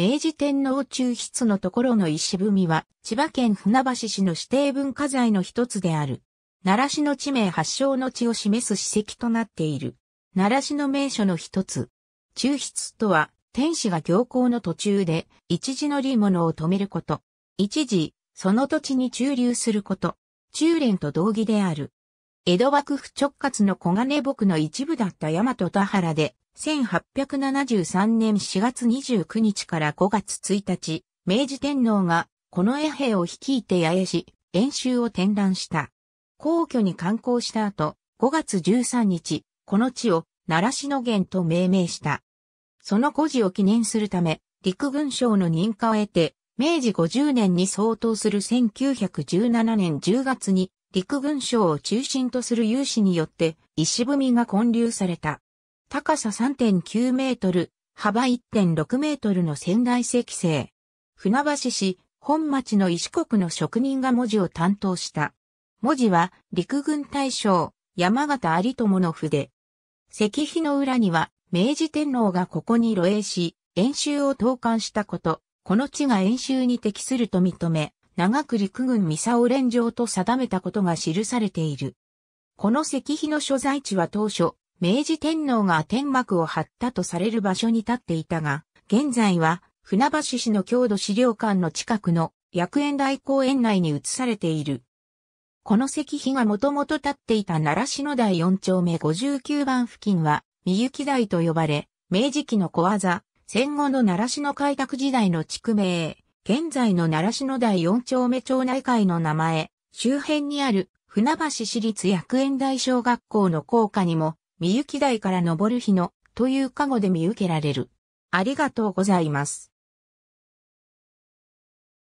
明治天皇中筆のところの石踏みは、千葉県船橋市の指定文化財の一つである。奈良市の地名発祥の地を示す史跡となっている。奈良市の名所の一つ。中筆とは、天使が行行の途中で、一時乗り物を止めること。一時、その土地に駐留すること。中連と同義である。江戸幕府直轄の小金牧の一部だった大和田原で、1873年4月29日から5月1日、明治天皇が、この衛兵を率いて八重市、演習を転覧した。皇居に観光した後、5月13日、この地を、奈良市の源と命名した。その故事を記念するため、陸軍省の認可を得て、明治50年に相当する1917年10月に陸軍省を中心とする有志によって石踏みが建立された。高さ3.9メートル、幅1.6メートルの仙台石製。船橋市、本町の石国の職人が文字を担当した。文字は陸軍大将、山形有友の筆。石碑の裏には明治天皇がここに露営し、演習を投函したこと、この地が演習に適すると認め、長く陸軍三沢連城と定めたことが記されている。この石碑の所在地は当初、明治天皇が天幕を張ったとされる場所に立っていたが、現在は船橋市の郷土資料館の近くの薬園大公園内に移されている。この石碑がもともと立っていた奈良市の第4丁目59番付近は、三雪台と呼ばれ、明治期の小技、戦後の奈良市の開拓時代の地区名、現在の奈良市の第4丁目町内会の名前、周辺にある船橋市立薬園大小学校の校歌にも、みゆき台から昇る日のという加護で見受けられる。ありがとうございます。